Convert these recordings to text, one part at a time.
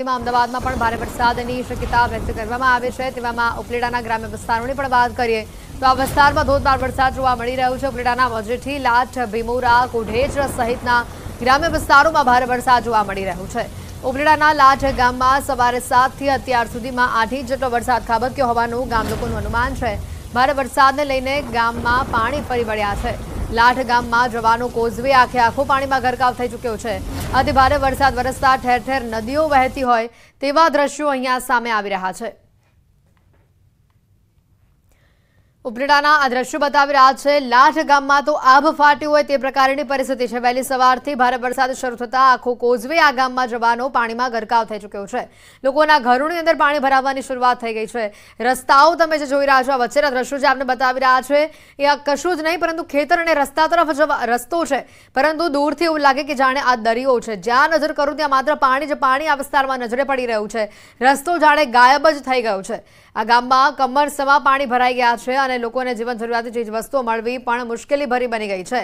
તેમાં અમદાવાદમાં પણ ભારે વરસાદની શક્યતા વ્યક્ત કરવામાં આવે છે તેવામાં ઉપલેડાના ગ્રામ્ય વિસ્તારોની પણ વાત કરીએ તો આ વિસ્તારમાં ધોધમાર વરસાદ જોવા મળી રહ્યો છે ઉપલેડાના મજેઠી લાઠ ભીમોરા કોઢેજ સહિતના ગ્રામ્ય વિસ્તારોમાં ભારે વરસાદ જોવા મળી રહ્યો છે ઉપલેડાના લાઠ ગામમાં સવારે સાતથી અત્યાર સુધીમાં આઠ ઇંચ જેટલો વરસાદ ખાબક્યો હોવાનું ગામ લોકોનું અનુમાન છે ભારે વરસાદને લઈને ગામમાં પાણી ફરી વળ્યા છે લાઠ ગામમાં જવાનો કોઝવે આખે આખો પાણીમાં ગરકાવ થઈ ચૂક્યો છે અતિ ભારે વરસાદ વરસતા ઠેર ઠેર નદીઓ વહેતી હોય તેવા દ્રશ્યો અહીંયા સામે આવી રહ્યા છે ઉપલેટાના આ દ્રશ્યો બતાવી રહ્યા છે લાઠ ગામમાં તો આભ ફાટ્યું હોય તે પ્રકારની પરિસ્થિતિ છે વહેલી સવારથી ભારે વરસાદ શરૂ થતાં આખો કોઝવે આ ગામમાં જવાનો પાણીમાં ગરકાવ થઈ ચૂક્યો છે લોકોના ઘરોની અંદર પાણી ભરાવાની શરૂઆત થઈ ગઈ છે રસ્તાઓ તમે જે જોઈ રહ્યા છો વચ્ચેના દ્રશ્યો જે આપણે બતાવી રહ્યા છે એ આ કશું જ નહીં પરંતુ ખેતર અને રસ્તા તરફ જવા રસ્તો છે પરંતુ દૂરથી એવું લાગે કે જાણે આ દરિયો છે જ્યાં નજર કરું ત્યાં માત્ર પાણી જ પાણી આ વિસ્તારમાં નજરે પડી રહ્યું છે રસ્તો જાણે ગાયબ જ થઈ ગયો છે આ ગામમાં કમરસમાં પાણી ભરાઈ ગયા છે અને લોકોને જીવન ચીજ વસ્તુઓ મળવી પણ મુશ્કેલી ભરી બની ગઈ છે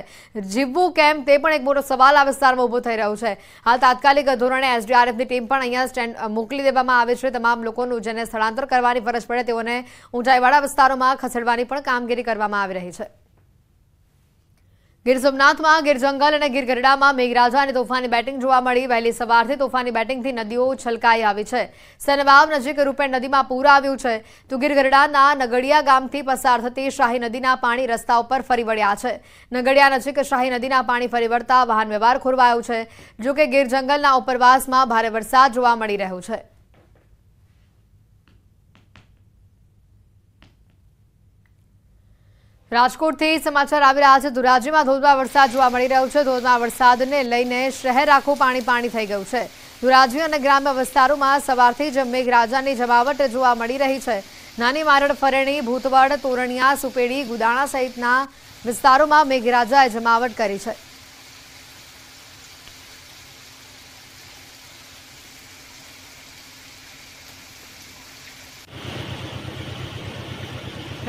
જીવવું કેમ તે પણ એક મોટો સવાલ આ વિસ્તારમાં ઊભો થઈ રહ્યો છે હાલ તાત્કાલિક ધોરણે એસડીઆરએફની ટીમ પણ અહીંયા સ્ટેન્ડ મોકલી દેવામાં આવે છે તમામ લોકોનું જેને સ્થળાંતર કરવાની ફરજ પડે તેઓને ઊંચાઈવાળા વિસ્તારોમાં ખસેડવાની પણ કામગીરી કરવામાં આવી રહી છે ગીર સોમનાથમાં ગીર જંગલ અને ગીર ગરડામાં મેઘરાજા અને તોફાની બેટિંગ જોવા મળી વહેલી સવારથી તોફાની બેટિંગથી નદીઓ છલકાઈ આવી છે સનવાવ નજીક રૂપેણ નદીમાં પૂર આવ્યું છે તો ગીર ગરડાના નગડિયા ગામથી પસાર થતી શાહી નદીના પાણી રસ્તા ઉપર ફરી વળ્યા છે નગડિયા નજીક શાહી નદીના પાણી ફરી વળતા વાહન વ્યવહાર ખોરવાયો છે જોકે ગીર જંગલના ઉપરવાસમાં ભારે વરસાદ જોવા મળી રહ્યો છે રાજકોટથી સમાચાર આવી રહ્યા છે ધોરાજીમાં ધોધમાર વરસાદ જોવા મળી રહ્યો છે ધોધમાર વરસાદને લઈને શહેર આખું પાણી પાણી થઈ ગયું છે ધોરાજી અને ગ્રામ્ય વિસ્તારોમાં સવારથી જ મેઘરાજાની જમાવટ જોવા મળી રહી છે નાની મારડ ફરેણી ભૂતવડ તોરણિયા સુપેડી ગુદાણા સહિતના વિસ્તારોમાં મેઘરાજાએ જમાવટ કરી છે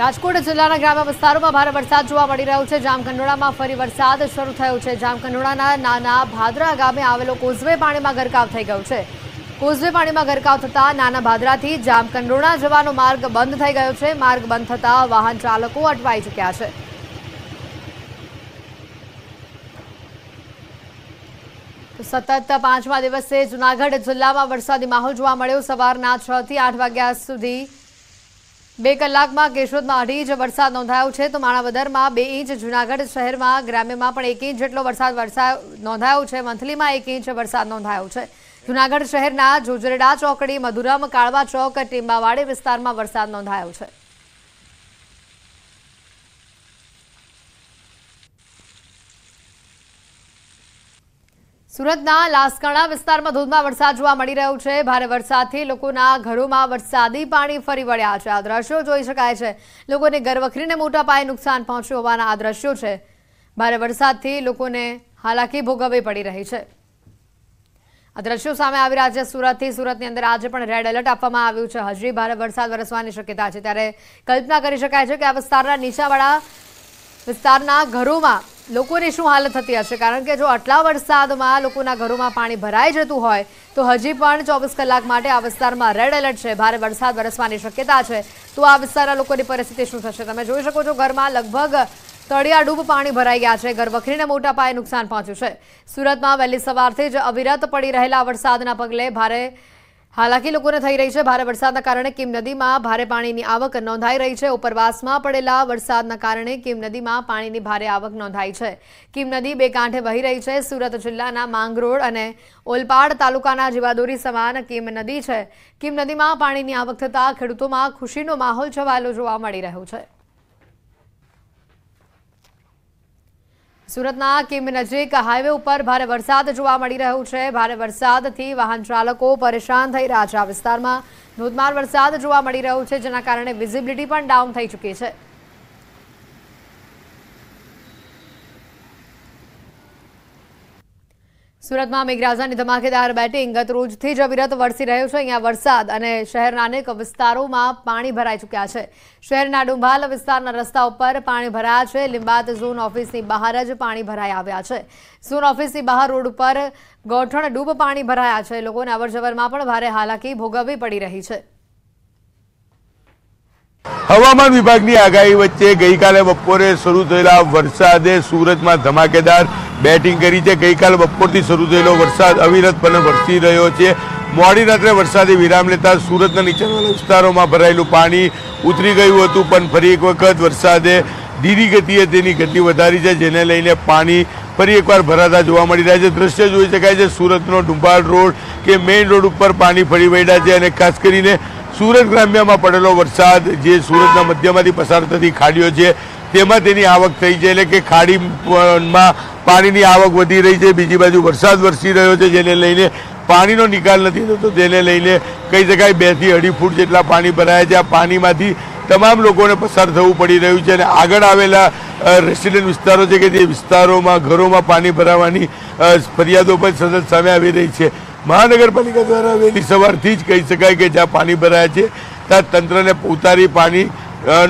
રાજકોટ જિલ્લાના ગ્રામ્ય વિસ્તારોમાં ભારે વરસાદ જોવા મળી રહ્યો છે જામકંડોળામાં ફરી વરસાદ શરૂ થયો છે જામકંડોળાના નાના ભાદરા ગામે આવેલો કોઝવે પાણીમાં ગરકાવ થઈ ગયો છે કોઝવે પાણીમાં ગરકાવ થતાં નાના ભાદરાથી જામકંડોળા જવાનો માર્ગ બંધ થઈ ગયો છે માર્ગ બંધ થતાં વાહન ચાલકો અટવાઈ ચૂક્યા છે સતત પાંચમા દિવસે જૂનાગઢ જિલ્લામાં વરસાદી માહોલ જોવા મળ્યો સવારના છ થી આઠ વાગ્યા સુધી બે કલાકમાં કેશોદમાં અઢી ઇંચ વરસાદ નોંધાયો છે તો માણાવદરમાં બે ઇંચ જૂનાગઢ શહેરમાં ગ્રામ્યમાં પણ એક ઇંચ જેટલો વરસાદ વરસાદ નોંધાયો છે મંથલીમાં એક ઇંચ વરસાદ નોંધાયો છે જૂનાગઢ શહેરના જોજરડા ચોકડી મધુરમ કાળવા ચોક ટીંબાવાડી વિસ્તારમાં વરસાદ નોંધાયો છે સુરતના લાસકાણા વિસ્તારમાં ધોધમાર વરસાદ જોવા મળી રહ્યો છે ભારે વરસાદથી લોકોના ઘરોમાં વરસાદી પાણી ફરી વળ્યા છે આ દ્રશ્યો જોઈ શકાય છે લોકોને ગરવખરીને મોટા પાયે નુકસાન પહોંચ્યું હોવાના આ દ્રશ્યો છે ભારે વરસાદથી લોકોને હાલાકી ભોગવવી પડી રહી છે આ દ્રશ્યો સામે આવી રહ્યા છે સુરતથી સુરતની અંદર આજે પણ રેડ એલર્ટ આપવામાં આવ્યું છે હજી ભારે વરસાદ વરસવાની શક્યતા છે ત્યારે કલ્પના કરી શકાય છે કે આ વિસ્તારના નીચાવાળા વિસ્તારના ઘરોમાં લોકોની શું હાલત થતી હશે કારણ કે જો આટલા વરસાદમાં લોકોના ઘરોમાં પાણી ભરાઈ જતું હોય તો હજી પણ ચોવીસ કલાક માટે આ વિસ્તારમાં રેડ એલર્ટ છે ભારે વરસાદ વરસવાની શક્યતા છે તો આ વિસ્તારના લોકોની પરિસ્થિતિ શું થશે તમે જોઈ શકો છો ઘરમાં લગભગ તળિયાડૂબ પાણી ભરાઈ ગયા છે ઘર વખરીને મોટા પાયે નુકસાન પહોંચ્યું છે સુરતમાં વહેલી સવારથી જ અવિરત પડી રહેલા વરસાદના પગલે ભારે હાલાકી લોકોને થઈ રહી છે ભારે વરસાદના કારણે કિમ નદીમાં ભારે પાણીની આવક નોંધાઈ રહી છે ઉપરવાસમાં પડેલા વરસાદના કારણે કિમ નદીમાં પાણીની ભારે આવક નોંધાઈ છે કિમ નદી બે કાંઠે વહી રહી છે સુરત જિલ્લાના માંગરોળ અને ઓલપાડ તાલુકાના જીવાદોરી સમાન કિમ નદી છે કિમ નદીમાં પાણીની આવક થતાં ખેડૂતોમાં ખુશીનો માહોલ છવાયેલો જોવા મળી રહ્યો છે સુરતના કિમ નજીક હાઈવે ઉપર ભારે વરસાદ જોવા મળી રહ્યો છે ભારે વરસાદથી વાહન ચાલકો પરેશાન થઈ રહ્યા છે આ વિસ્તારમાં ધોધમાર વરસાદ જોવા મળી રહ્યો છે જેના કારણે વિઝિબિલિટી પણ ડાઉન થઈ ચૂકી છે સુરતમાં મેઘરાજાની ધમાકેદાર બેટિંગ ગત રોજથી જ અવિરત વરસી રહ્યો છે અહીંયા વરસાદ અને શહેરના અનેક વિસ્તારોમાં પાણી ભરાઈ ચૂક્યા છે શહેરના ડુંભાલ વિસ્તારના રસ્તા ઉપર પાણી ભરાયા છે લિંબાત ઝોન ઓફિસની બહાર જ પાણી ભરાઈ આવ્યા છે ઝોન ઓફિસની બહાર રોડ ઉપર ગોઠણ ડૂબ પાણી ભરાયા છે લોકોને અવરજવરમાં પણ ભારે હાલાકી ભોગવવી પડી રહી છે હવામાન વિભાગની આગાહી વચ્ચે ગઈકાલે બપોરે શરૂ થયેલા વરસાદે સુરતમાં ધમાકેદાર બેટિંગ કરી છે ગઈકાલે બપોરથી શરૂ થયેલો વરસાદ અવિરતપણે વરસી રહ્યો છે મોડી રાત્રે વરસાદે વિરામ લેતા સુરતના નીચાણવાળા વિસ્તારોમાં ભરાયેલું પાણી ઉતરી ગયું હતું પણ ફરી એક વખત વરસાદે ધીરી ગતિએ તેની ગતિ વધારી છે જેને લઈને પાણી ફરી એકવાર ભરાતા જોવા મળી રહ્યા છે દ્રશ્ય જોઈ શકાય છે સુરતનો ડુંબાળ રોડ કે મેઇન રોડ ઉપર પાણી ફરી વળ્યા છે અને ખાસ કરીને સુરત ગ્રામ્યમાં પડેલો વરસાદ જે સુરતના મધ્યમાંથી પસાર થતી ખાડીઓ છે તેમાં તેની આવક થઈ છે એટલે કે ખાડીમાં પાણીની આવક વધી રહી છે બીજી બાજુ વરસાદ વરસી રહ્યો છે જેને લઈને પાણીનો નિકાલ નથી થતો તેને લઈને કહી શકાય બેથી અઢી ફૂટ જેટલા પાણી ભરાયા છે આ પાણીમાંથી તમામ લોકોને પસાર થવું પડી રહ્યું છે અને આગળ આવેલા રેસિડેન્ટ વિસ્તારો છે કે જે વિસ્તારોમાં ઘરોમાં પાણી ભરાવાની ફરિયાદો પણ સતત સામે આવી રહી છે મહાનગરપાલિકા દ્વારા વહેલી સવારથી જ કહી શકાય કે જ્યાં પાણી ભરાયા છે ત્યાં તંત્રને ઉતારી પાણી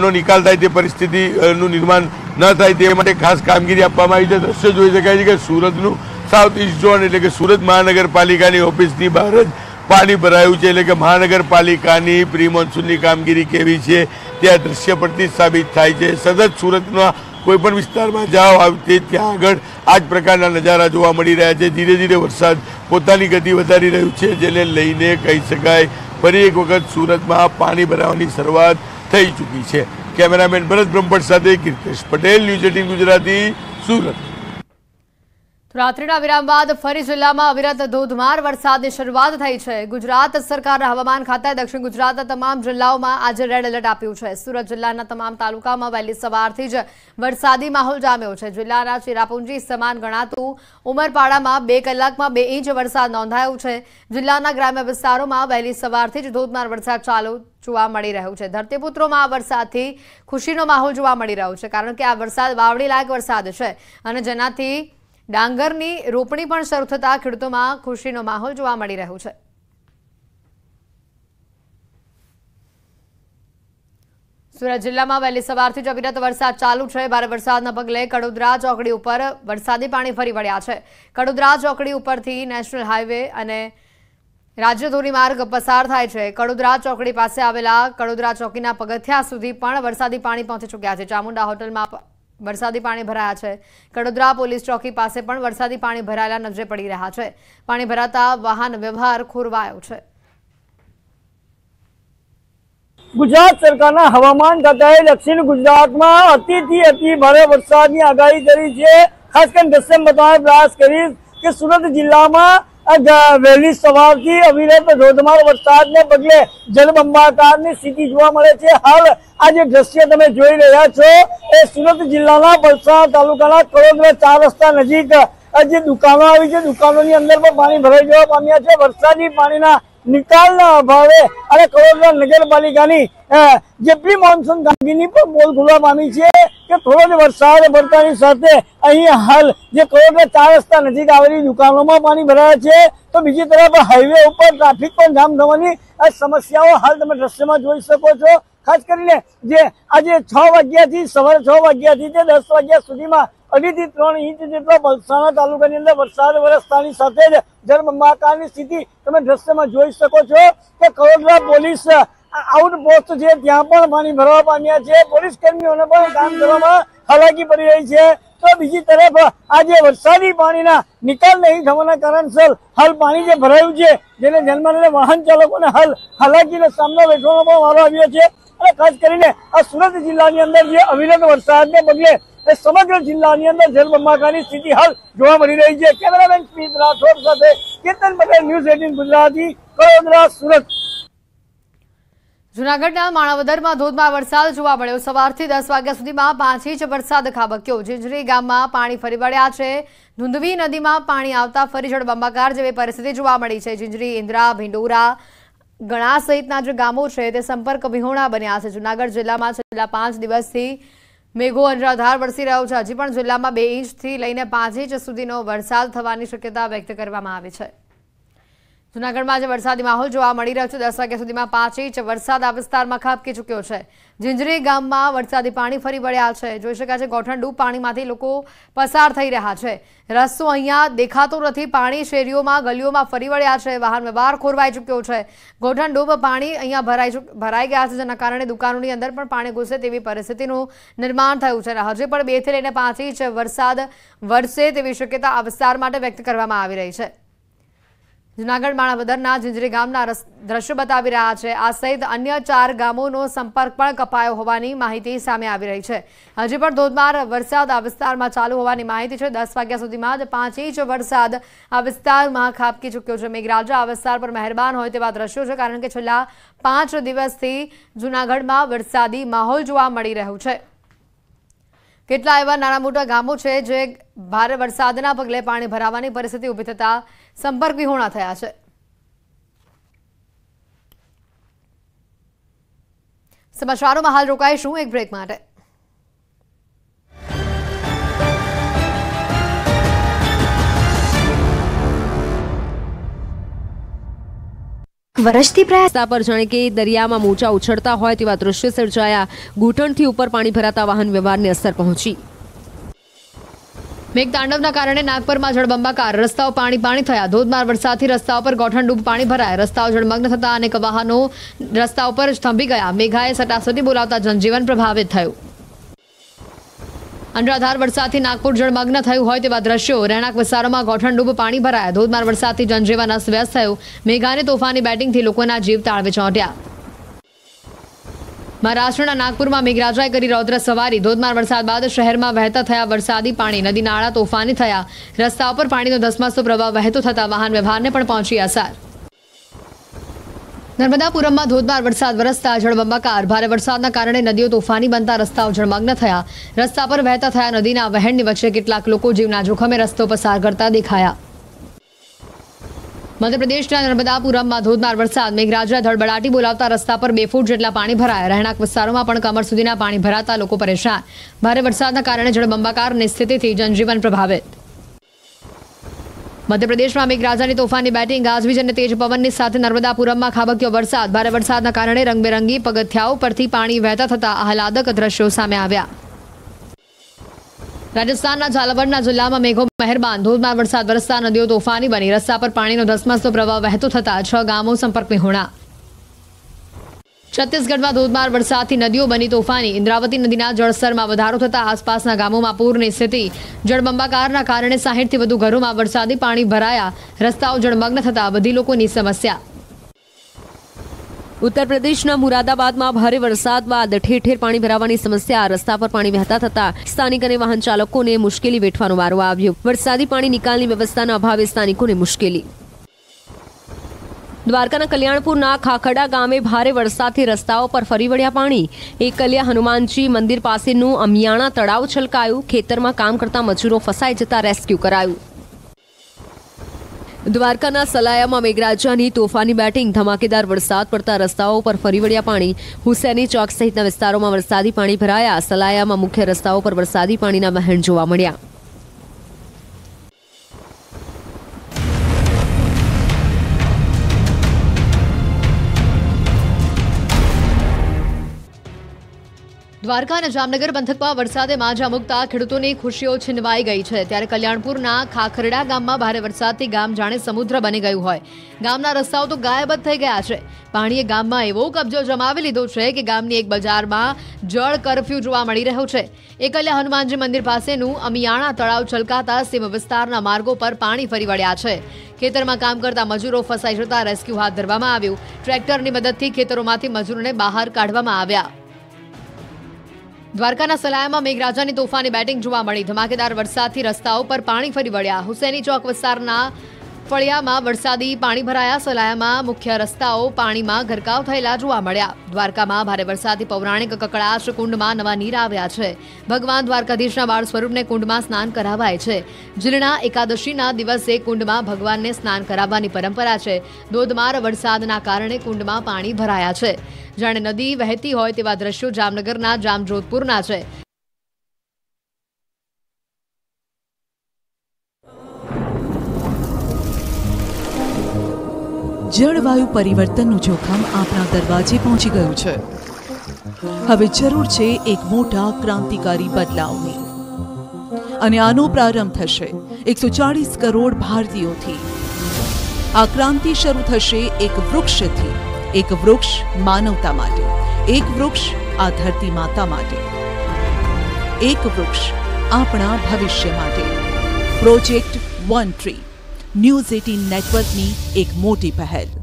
નો નિકાલ થાય તે પરિસ્થિતિનું નિર્માણ ન થાય તે માટે ખાસ કામગીરી આપવામાં આવી છે દ્રશ્ય જોઈ શકાય છે કે સુરતનું સાઉથ ઇસ્ટ ઝોન એટલે કે સુરત મહાનગરપાલિકાની ઓફિસની બહાર જ પાણી ભરાયું છે એટલે કે મહાનગરપાલિકાની પ્રી મોન્સૂનની કામગીરી કેવી છે તે આ દ્રશ્ય પરથી સાબિત થાય છે સતત સુરતમાં કોઈપણ વિસ્તારમાં જાઓ તે ત્યાં આગળ આ જ પ્રકારના નજારા જોવા મળી રહ્યા છે ધીરે ધીરે વરસાદ પોતાની ગતિ વધારી રહ્યું છે જેને લઈને કહી શકાય ફરી એક વખત સુરતમાં પાણી ભરાવાની શરૂઆત થઈ ચૂકી છે કેમેરામેન ભરત બ્રહ્મભટ્ટ સાથે કીર્તેશ પટેલ ન્યૂઝ એટીન ગુજરાતી સુરત રાત્રિના વિરામ બાદ ફરી જિલ્લામાં અવિરત ધોધમાર વરસાદની શરૂઆત થઈ છે ગુજરાત સરકારના હવામાન ખાતાએ દક્ષિણ ગુજરાતના તમામ જિલ્લાઓમાં આજે રેડ એલર્ટ આપ્યું છે સુરત જિલ્લાના તમામ તાલુકામાં વહેલી સવારથી જ વરસાદી માહોલ જામ્યો છે જિલ્લાના ચેરાપુંજી સમાન ગણાતું ઉમરપાડામાં બે કલાકમાં બે ઇંચ વરસાદ નોંધાયો છે જિલ્લાના ગ્રામ્ય વિસ્તારોમાં વહેલી સવારથી જ ધોધમાર વરસાદ ચાલુ જોવા મળી રહ્યું છે ધરતીપુત્રોમાં આ વરસાદથી ખુશીનો માહોલ જોવા મળી રહ્યો છે કારણ કે આ વરસાદ વાવડી લાયક વરસાદ છે અને જેનાથી ડાંગરની રોપણી પણ શરૂ થતા ખેડૂતોમાં ખુશીનો માહોલ જોવા મળી રહ્યો છે સુરત જિલ્લામાં વહેલી સવારથી જ અવિરત વરસાદ ચાલુ છે ભારે વરસાદના પગલે કડોદરા ચોકડી ઉપર વરસાદી પાણી ફરી વળ્યા છે કડોદરા ચોકડી ઉપરથી નેશનલ હાઈવે અને રાજ્ય ધોરીમાર્ગ પસાર થાય છે કડોદરા ચોકડી પાસે આવેલા કડોદરા ચોકીના પગથિયા સુધી પણ વરસાદી પાણી પહોંચી ચૂક્યા છે ચામુંડા હોટલમાં વરસાદી પાણી ભરાયા છે કડોદરા પોલીસ ચોકી પાસે પણ વરસાદી પાણી ભરાયેલા નજરે પડી રહ્યા છે પાણી ભરાતા વાહન વ્યવહાર ખોરવાયો છે ગુજરાત સરકારના હવામાન ખાતાએ દક્ષિણ ગુજરાતમાં અતિથી અતિ ભારે વરસાદની આગાહી કરી છે ખાસ કરીને દસમ બતાવે બ્લાસ્ટ કરી કે સુરત જિલ્લામાં વહેલી સવારથી અવિરત ધોધમાર વરસાદને પગલે જળબંબાકારની સ્થિતિ જોવા મળે છે હાલ આ જે દ્રશ્ય તમે જોઈ રહ્યા છો એ સુરત જિલ્લાના વલસાડ તાલુકાના કડોદરા ચાર રસ્તા નજીક જે દુકાનો આવી છે દુકાનોની અંદર પણ પાણી ભરાઈ જવા પામ્યા છે વરસાદી પાણીના નિકાલના અભાવે અને કડોદરા નગરપાલિકાની જે પ્રી મોન્સૂન કામગીરી પણ બોલ ખુલવા પામી છે કે થોડો વરસાદ પડતાની સાથે અહીં હાલ જે કરોડના ચાર રસ્તા નજીક આવેલી દુકાનોમાં પાણી ભરાયા છે તો બીજી તરફ હાઈવે ઉપર ટ્રાફિક પણ જામ થવાની સમસ્યાઓ હાલ તમે દ્રશ્યમાં જોઈ શકો છો ખાસ કરીને જે આજે છ વાગ્યાથી સવારે છ વાગ્યાથી તે દસ વાગ્યા સુધીમાં અઢીથી ત્રણ ઇંચ જેટલો વલસાણા તાલુકાની અંદર વરસાદ વરસતાની સાથે જ જળબંબાકારની સ્થિતિ તમે દ્રશ્યમાં જોઈ શકો છો કે કરોડરા પોલીસ આઉટપોસ્ટ છે ત્યાં પણ પાણી ભરવા પામ્યા છે પોલીસ કર્મીઓને પણ કામ કરવામાં હાલાકી પડી રહી છે તો બીજી તરફ આજે વરસાદી પાણીના નિકાલ નહીં થવાના કારણસર હાલ પાણી જે ભરાયું છે જેને ધ્યાનમાં લઈને વાહન ચાલકોને હાલ હાલાકીનો સામનો વેઠવાનો પણ વારો આવ્યો છે અને ખાસ કરીને આ સુરત જિલ્લાની અંદર જે અવિરત વરસાદને પગલે એ સમગ્ર જિલ્લાની અંદર જળબંબાકાની સ્થિતિ હાલ જોવા મળી રહી છે કેમેરામેન સ્મિત રાઠોડ સાથે કેતન પટેલ ન્યૂઝ એટીન ગુજરાતી કડોદરા સુરત જૂનાગઢના માણાવદરમાં ધોધમાર વરસાદ જોવા મળ્યો સવારથી દસ વાગ્યા સુધીમાં પાંચ ઇંચ વરસાદ ખાબક્યો ઝીંઝરી ગામમાં પાણી ફરી વળ્યા છે ધુંધવી નદીમાં પાણી આવતા ફરી જળબંબાકાર જેવી પરિસ્થિતિ જોવા મળી છે ઝીંઝરી ઇન્દ્રા ભીંડોરા ગણા સહિતના જે ગામો છે તે સંપર્ક વિહોણા બન્યા છે જૂનાગઢ જિલ્લામાં છેલ્લા પાંચ દિવસથી મેઘો અનરાધાર વરસી રહ્યો છે હજી પણ જિલ્લામાં બે ઇંચથી લઈને પાંચ ઇંચ સુધીનો વરસાદ થવાની શક્યતા વ્યક્ત કરવામાં આવી છે જૂનાગઢમાં આજે વરસાદી માહોલ જોવા મળી રહ્યો છે દસ વાગ્યા સુધીમાં પાંચ ઇંચ વરસાદ આ વિસ્તારમાં ખાબકી ચૂક્યો છે જિંજરી ગામમાં વરસાદી પાણી ફરી વળ્યા છે જોઈ શકાય છે ગોઠણડૂબ પાણીમાંથી લોકો પસાર થઈ રહ્યા છે રસ્તો અહીંયા દેખાતો નથી પાણી શેરીઓમાં ગલીઓમાં ફરી વળ્યા છે વાહન વ્યવહાર ખોરવાઈ ચૂક્યો છે ગોઠણડૂબ પાણી અહીંયા ભરાઈ ભરાઈ ગયા છે જેના કારણે દુકાનોની અંદર પણ પાણી ઘૂસે તેવી પરિસ્થિતિનું નિર્માણ થયું છે હજી પણ બેથી લઈને પાંચ ઇંચ વરસાદ વરસે તેવી શક્યતા આ વિસ્તાર માટે વ્યક્ત કરવામાં આવી રહી છે જુનાગઢ માણાવદરના જિંજરી ગામના દ્રશ્યો બતાવી રહ્યા છે આ સહિત અન્ય ચાર ગામોનો સંપર્ક પણ કપાયો હોવાની માહિતી સામે આવી રહી છે હજી પણ ધોધમાર વરસાદ આ વિસ્તારમાં ચાલુ હોવાની માહિતી છે દસ વાગ્યા સુધીમાં જ પાંચ ઇંચ વરસાદ આ વિસ્તારમાં ખાબકી ચૂક્યો છે મેઘરાજા આ વિસ્તાર પર મહેરબાન હોય તેવા દ્રશ્યો છે કારણ કે છેલ્લા પાંચ દિવસથી જૂનાગઢમાં વરસાદી માહોલ જોવા મળી રહ્યું છે કેટલા એવા નાના મોટા ગામો છે જે ભારે વરસાદના પગલે પાણી ભરાવાની પરિસ્થિતિ ઉભી થતા સંપર્ક વિહોણા થયા છે સમાચારોમાં હાલ રોકાઈશું એક બ્રેક માટે વર્ષથી પ્રયાસ પર જાણે કે દરિયામાં મોજા ઉછળતા હોય તેવા દ્રશ્ય સર્જાયા ઘૂંટણથી ઉપર પાણી ભરાતા વાહન વ્યવહારને અસર પહોંચી મેઘતાંડવના કારણે નાગપુરમાં જળબંબાકાર રસ્તાઓ પાણી પાણી થયા ધોધમાર વરસાદથી રસ્તાઓ પર ગોઠણડૂબ પાણી ભરાય રસ્તાઓ જળમગ્ન થતા અનેક વાહનો રસ્તાઓ પર જ ગયા મેઘાએ સટાસટી બોલાવતા જનજીવન પ્રભાવિત થયું અનરાધાર વરસાદથી નાગપુર જળમગ્ન થયું હોય તેવા દ્રશ્યો રહેણાંક વિસ્તારોમાં ગોઠણડૂબ પાણી ભરાયા ધોધમાર વરસાદથી જનજીવન અસ્તવ્યસ્ત થયું મેઘાને તોફાની બેટિંગથી લોકોના જીવ તાળવે ચોંટ્યા મહારાષ્ટ્રના નાગપુરમાં મેઘરાજાએ કરી રૌદ્ર સવારી ધોધમાર વરસાદ બાદ શહેરમાં વહેતા થયા વરસાદી પાણી નદી નાળા તોફાની થયા રસ્તા ઉપર પાણીનો ધસમસતો પ્રવાહ વહેતો થતા વાહન વ્યવહારને પણ પહોંચી અસર નર્મદાપુરમમાં ધોધમાર વરસાદ વરસતા જળબંબાકાર ભારે વરસાદના કારણે નદીઓ તોફાની બનતા રસ્તાઓ જળમગ્ન થયા રસ્તા પર વહેતા થયા નદીના વહેણની વચ્ચે કેટલાક લોકો જીવના જોખમે રસ્તો પસાર કરતા દેખાયા મધ્યપ્રદેશના નર્મદાપુરમમાં ધોધમાર વરસાદ મેઘરાજા ધડબડાટી બોલાવતા રસ્તા પર બે ફૂટ જેટલા પાણી ભરાયા રહેણાંક વિસ્તારોમાં પણ કમર સુધીના પાણી ભરાતા લોકો પરેશાન ભારે વરસાદના કારણે જળબંબાકારની સ્થિતિથી જનજીવન પ્રભાવિત મધ્યપ્રદેશમાં મેઘરાજાની તોફાની બેટિંગ ગાજવીજ અને તેજ પવનની સાથે નર્મદાપુરમમાં ખાબક્યો વરસાદ ભારે વરસાદના કારણે રંગબેરંગી પગથિયાઓ પરથી પાણી વહેતા થતા આહલાદક દ્રશ્યો સામે આવ્યા રાજસ્થાનના ઝાલાવાડના જિલ્લામાં મેઘો મહેરબાન ધોધમાર વરસાદ વરસતા નદીઓ તોફાની બની રસ્તા પર પાણીનો ધસમસતો પ્રવાહ વહેતો થતા છ ગામો સંપર્ક વિહોણા છત્તીસગઢમાં ધોધમાર વરસાદથી નદીઓ બની તોફાની ઇન્દ્રાવતી નદીના જળસ્તરમાં વધારો થતા આસપાસના ગામોમાં પૂરની સ્થિતિ જળબંબાકારના કારણે સાહીઠથી વધુ ઘરોમાં વરસાદી પાણી ભરાયા રસ્તાઓ જળમગ્ન થતા બધી લોકોની સમસ્યા ઉત્તર પ્રદેશના મુરાદાબાદમાં ભારે વરસાદ બાદ ઠેર ઠેર પાણી ભરાવાની સમસ્યા રસ્તા પર પાણી વહેતા થતાં સ્થાનિક અને વાહન ચાલકોને મુશ્કેલી વેઠવાનો વારો આવ્યો વરસાદી પાણી નિકાલની વ્યવસ્થાના અભાવે સ્થાનિકોને મુશ્કેલી દ્વારકાના કલ્યાણપુરના ખાખડા ગામે ભારે વરસાદથી રસ્તાઓ પર ફરી વળ્યા પાણી એકલિયા હનુમાનજી મંદિર પાસેનું અમિયાણા તળાવ છલકાયું ખેતરમાં કામ કરતા મજૂરો ફસાઈ જતા રેસ્ક્યુ કરાયું દ્વારકાના સલાયામાં મેઘરાજાની તોફાની બેટિંગ ધમાકેદાર વરસાદ પડતા રસ્તાઓ પર ફરી વળ્યા પાણી હુસેની ચોક સહિતના વિસ્તારોમાં વરસાદી પાણી ભરાયા સલાયામાં મુખ્ય રસ્તાઓ પર વરસાદી પાણીના વહેણ જોવા મળ્યા દ્વારકા અને જામનગર પંથકમાં વરસાદે માજા મૂકતા ખેડૂતોની ખુશીઓ છીનવાઈ ગઈ છે ત્યારે કલ્યાણપુરના ખાખરડા ગામમાં ભારે વરસાદથી ગામ જાણે સમુદ્ર બની ગયું હોય ગામના રસ્તાઓ તો ગાયબ જ થઈ ગયા છે પાણીએ ગામમાં એવો કબજો જમાવી લીધો છે કે ગામની એક બજારમાં જળ કરફ્યુ જોવા મળી રહ્યો છે એકલ્યા હનુમાનજી મંદિર પાસેનું અમિયાણા તળાવ છલકાતા સીમ વિસ્તારના માર્ગો પર પાણી ફરી વળ્યા છે ખેતરમાં કામ કરતા મજૂરો ફસાઈ જતા રેસ્ક્યુ હાથ ધરવામાં આવ્યું ટ્રેક્ટરની મદદથી ખેતરોમાંથી મજૂરોને બહાર કાઢવામાં આવ્યા દ્વારકાના સલાયામાં મેઘરાજાની તોફાની બેટિંગ જોવા મળી ધમાકેદાર વરસાદથી રસ્તાઓ પર પાણી ફરી વળ્યા હુસેની ચોક વિસ્તારના ફળિયામાં વરસાદી પાણી ભરાયા સલાયામાં મુખ્ય રસ્તાઓ પાણીમાં ગરકાવ થયેલા જોવા મળ્યા દ્વારકામાં ભારે વરસાદથી પૌરાણિક કકડાશ કુંડમાં નવા નીર આવ્યા છે ભગવાન દ્વારકાધીશના બાળ સ્વરૂપને કુંડમાં સ્નાન કરાવાય છે જીર્ણા એકાદશીના દિવસે કુંડમાં ભગવાનને સ્નાન કરાવવાની પરંપરા છે ધોધમાર વરસાદના કારણે કુંડમાં પાણી ભરાયા છે જાણે નદી વહેતી હોય તેવા દ્રશ્યો જામનગરના જામજોધપુરના છે જળવાયુ પરિવર્તનનું જોખમ આપણા દરવાજે પહોંચી ગયું છે હવે જરૂર છે એક મોટા ક્રાંતિકારી બદલાવની અને આનો પ્રારંભ થશે એકસો ચાળીસ કરોડ ભારતીયોથી આ ક્રાંતિ શરૂ થશે એક વૃક્ષથી એક વૃક્ષ માનવતા માટે એક વૃક્ષ આ ધરતી માતા માટે એક વૃક્ષ આપણા ભવિષ્ય માટે project one tree news eighteen નેટવર્કની એક મોટી પહેલ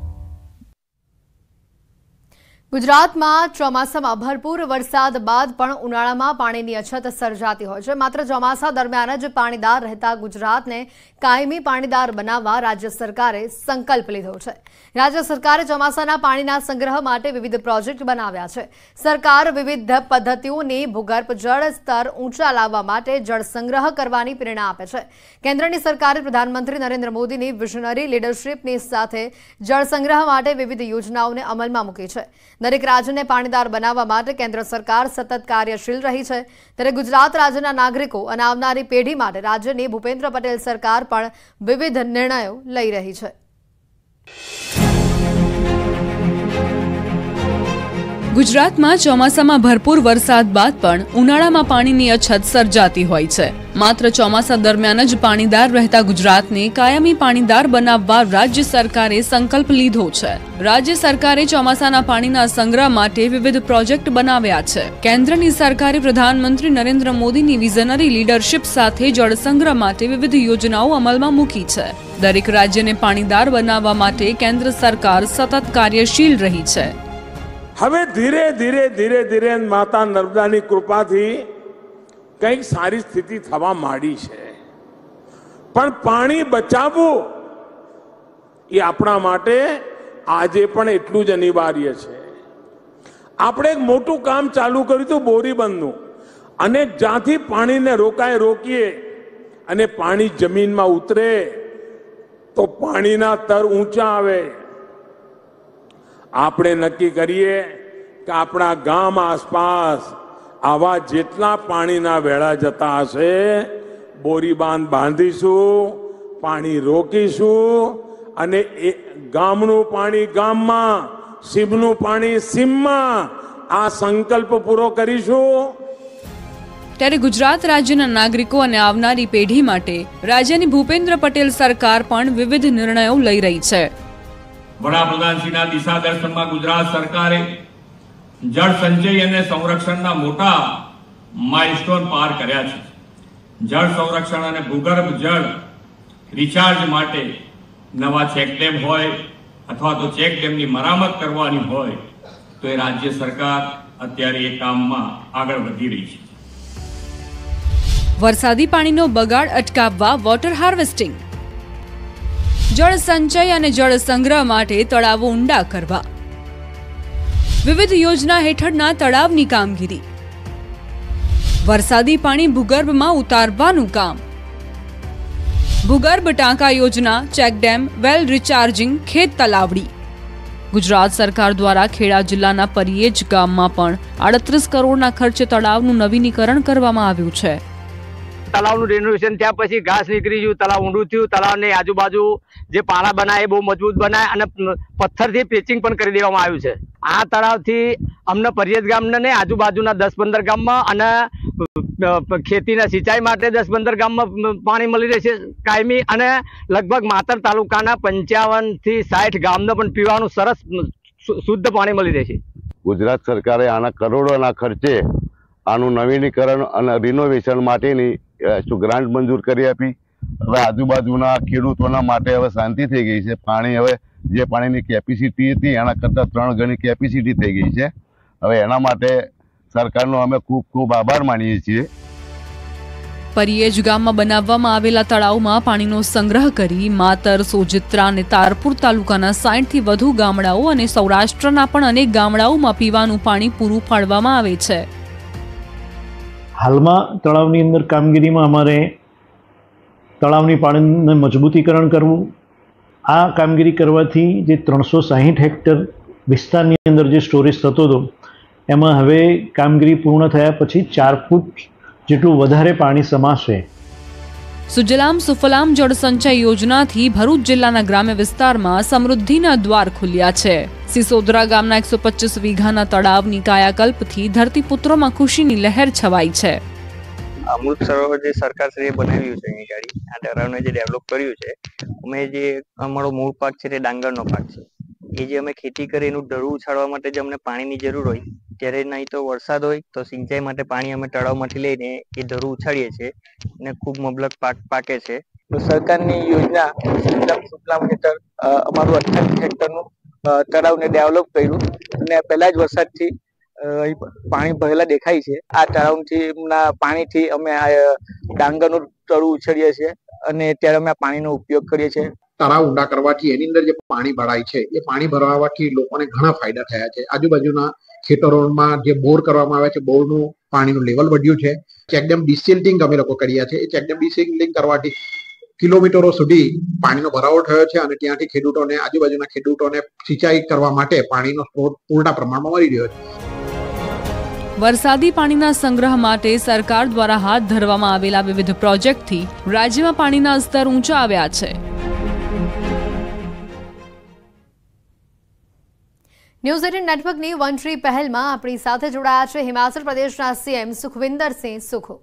ગુજરાતમાં ચોમાસામાં ભરપૂર વરસાદ બાદ પણ ઉનાળામાં પાણીની અછત સર્જાતી હોય છે માત્ર ચોમાસા દરમિયાન જ પાણીદાર રહેતા ગુજરાતને કાયમી પાણીદાર બનાવવા રાજ્ય સરકારે સંકલ્પ લીધો છે રાજ્ય સરકારે ચોમાસાના પાણીના સંગ્રહ માટે વિવિધ પ્રોજેક્ટ બનાવ્યા છે સરકાર વિવિધ પદ્ધતિઓની ભૂગર્ભ જળ સ્તર ઊંચા લાવવા માટે જળ સંગ્રહ કરવાની પ્રેરણા આપે છે કેન્દ્રની સરકારે પ્રધાનમંત્રી નરેન્દ્ર મોદીની વિઝનરી લીડરશીપની સાથે જળ સંગ્રહ માટે વિવિધ યોજનાઓને અમલમાં મૂકી છે દરેક રાજ્યને પાણીદાર બનાવવા માટે કેન્દ્ર સરકાર સતત કાર્યશીલ રહી છે ત્યારે ગુજરાત રાજ્યના નાગરિકો અને આવનારી પેઢી માટે રાજ્યની ભૂપેન્દ્ર પટેલ સરકાર પણ વિવિધ નિર્ણયો લઈ રહી છે ગુજરાતમાં ચોમાસામાં ભરપૂર વરસાદ બાદ પણ ઉનાળામાં પાણીની અછત સર્જાતી હોય છે માત્ર ચોમાસા દરમિયાન જ પાણીદાર રહેતા ગુજરાતને કાયમી પાણીદાર બનાવવા રાજ્ય સરકારે સંકલ્પ લીધો છે રાજ્ય સરકારે ચોમાસાના પાણીના સંગ્રહ માટે વિવિધ પ્રોજેક્ટ બનાવ્યા છે કેન્દ્રની સરકારે પ્રધાનમંત્રી નરેન્દ્ર મોદીની વિઝનરી લીડરશિપ સાથે જળ સંગ્રહ માટે વિવિધ યોજનાઓ અમલમાં મૂકી છે દરેક રાજ્યને પાણીદાર બનાવવા માટે કેન્દ્ર સરકાર સતત કાર્યશીલ રહી છે હવે ધીરે ધીરે ધીરે ધીરે માતા નર્મદાની કૃપાથી કંઈક સારી સ્થિતિ થવા માંડી છે પણ પાણી બચાવવું એ આપણા માટે આજે પણ એટલું જ અનિવાર્ય છે આપણે એક મોટું કામ ચાલુ કર્યું હતું બોરીબંધનું અને જ્યાંથી પાણીને રોકાય રોકીએ અને પાણી જમીનમાં ઉતરે તો પાણીના તર ઊંચા આવે આપણે નક્કી કરીએ કે આપણા ગામ આસપાસ આવા જેટલા પાણીના વેળા જતા હશે બોરી બાંધ બાંધીશું પાણી રોકીશું અને એ ગામનું પાણી ગામમાં સીમનું પાણી સીમમાં આ સંકલ્પ પૂરો કરીશું ત્યારે ગુજરાત રાજ્યના નાગરિકો અને આવનારી પેઢી માટે રાજ્યની ભૂપેન્દ્ર પટેલ સરકાર પણ વિવિધ નિર્ણયો લઈ રહી છે વડાપ્રધાનશ્રીના દિશા દર્શનમાં ગુજરાત સરકારે જળ સંચય અને સંરક્ષણના મોટા માઇલસ્ટોન પાર કર્યા છે જળ સંરક્ષણ અને ભૂગર્ભ જળ રિચાર્જ માટે નવા ચેક ડેમ હોય અથવા તો ચેક ડેમની મરામત કરવાની હોય તો એ રાજ્ય સરકાર અત્યારે એ કામમાં આગળ વધી રહી છે વરસાદી પાણીનો બગાડ અટકાવવા વોટર હાર્વેસ્ટિંગ જળ સંચય અને જળ સંગ્રહ માટે તળાવો ઊંડા કરવા વિવિધ યોજના હેઠળના તળાવની કામગીરી વરસાદી પાણી ભૂગર્ભમાં ઉતારવાનું કામ ભૂગર્ભ ટાંકા યોજના ચેકડેમ વેલ રિચાર્જિંગ ખેત તલાવડી ગુજરાત સરકાર દ્વારા ખેડા જિલ્લાના પરિયેજ ગામમાં પણ આડત્રીસ કરોડના ખર્ચે તળાવનું નવીનીકરણ કરવામાં આવ્યું છે તળાવનું રિનોવેશન ત્યાં પછી ઘાસ નીકળી ગયું તળાવ ઊંડું થયું તળાવની આજુબાજુ જે પાળા બનાવે એ બહુ મજબૂત બનાય અને પથ્થરથી પેચિંગ પણ કરી દેવામાં આવ્યું છે આ તળાવથી અમને પરિયત ગામને ને આજુબાજુના દસ પંદર ગામમાં અને ખેતીના સિંચાઈ માટે દસ પંદર ગામમાં પાણી મળી રહેશે કાયમી અને લગભગ માતર તાલુકાના પંચાવનથી સાઠ ગામને પણ પીવાનું સરસ શુદ્ધ પાણી મળી રહેશે ગુજરાત સરકારે આના કરોડોના ખર્ચે આનું નવીનીકરણ અને રિનોવેશન માટેની શું ગ્રાન્ટ મંજૂર કરી આપી હવે આજુબાજુના ખેડૂતોના માટે હવે શાંતિ થઈ ગઈ છે પાણી હવે જે પાણીની કેપેસિટી હતી એના કરતાં ત્રણ ગણી કેપેસિટી થઈ ગઈ છે હવે એના માટે સરકારનો અમે ખૂબ ખૂબ આભાર માનીએ છીએ પરિયેજ ગામમાં બનાવવામાં આવેલા તળાવમાં પાણીનો સંગ્રહ કરી માતર સોજિત્રા અને તારપુર તાલુકાના સાઠથી વધુ ગામડાઓ અને સૌરાષ્ટ્રના પણ અનેક ગામડાઓમાં પીવાનું પાણી પૂરું પાડવામાં આવે છે હાલમાં તળાવની અંદર કામગીરીમાં અમારે તળાવની પાણીને મજબૂતીકરણ કરવું આ કામગીરી કરવાથી જે ત્રણસો સાહીઠ હેક્ટર વિસ્તારની અંદર જે સ્ટોરેજ થતો હતો એમાં હવે કામગીરી પૂર્ણ થયા પછી ચાર ફૂટ જેટલું વધારે પાણી સમાશે સુજલામ સુફલામ જળ સંચય યોજનાથી ભરૂચ જિલ્લાના ગ્રામ્ય વિસ્તારમાં સમૃદ્ધિના દ્વાર ખુલ્યા છે સિસોદરા ગામના એકસો પચીસ વીઘાના તળાવની કાયાકલ્પથી ધરતીપુત્રોમાં ખુશીની લહેર છવાઈ છે અમૃત સરોવર જે સરકારશ્રીએ બનાવ્યું છે અહીં આ તળાવને જે ડેવલપ કર્યું છે અમે જે અમારો મૂળ પાક છે તે ડાંગરનો પાક છે એ જે અમે ખેતી કરી એનું ઢરું ઉછાળવા માટે જે અમને પાણીની જરૂર હોય ત્યારે નહીં તો વરસાદ હોય તો સિંચાઈ માટે પાણી અમે તળાવમાંથી લઈને એ ઢરું ઉછાળીએ છીએ અને ખૂબ મબલક પાક પાકે છે તો સરકારની યોજના સુજલામ સુફલામ હેઠળ અમારું અઠ્યાવીસ હેક્ટરનું તળાવને ડેવલપ કર્યું અને પહેલા જ વરસાદથી પાણી ભરેલા દેખાય છે આ તળાવથી પાણીથી અમે ડાંગરનું તળું ઉછેરીએ છીએ અને ત્યારે અમે આ પાણીનો ઉપયોગ કરીએ છીએ તળાવ ઊંડા કરવાથી એની અંદર જે પાણી ભરાય છે એ પાણી ભરાવાથી લોકોને ઘણા ફાયદા થયા છે આજુબાજુના ખેતરોમાં જે બોર કરવામાં આવે છે બોરનું પાણીનું લેવલ વધ્યું છે ચેકડેમ ડિસિલ્ટિંગ અમે લોકો કર્યા છે એ ચેકડેમ ડિસિલ્ટિંગ કરવાથી કિલોમીટરો સુધી પાણીનો ભરાવો થયો છે અને ત્યાંથી ખેડૂતોને આજુબાજુના ખેડૂતોને સિંચાઈ કરવા માટે પાણીનો સ્ત્રોત પૂરતા પ્રમાણમાં મળી રહ્યો છે વરસાદી પાણીના સંગ્રહ માટે સરકાર દ્વારા હાથ ધરવામાં આવેલા વિવિધ પ્રોજેક્ટથી રાજ્યમાં પાણીના સ્તર ઊંચા આવ્યા છે ન્યૂઝ એટીન નેટવર્કની વન ટ્રી પહેલમાં આપણી સાથે જોડાયા છે હિમાચલ પ્રદેશના સીએમ સુખવિન્દર સિંહ સુખો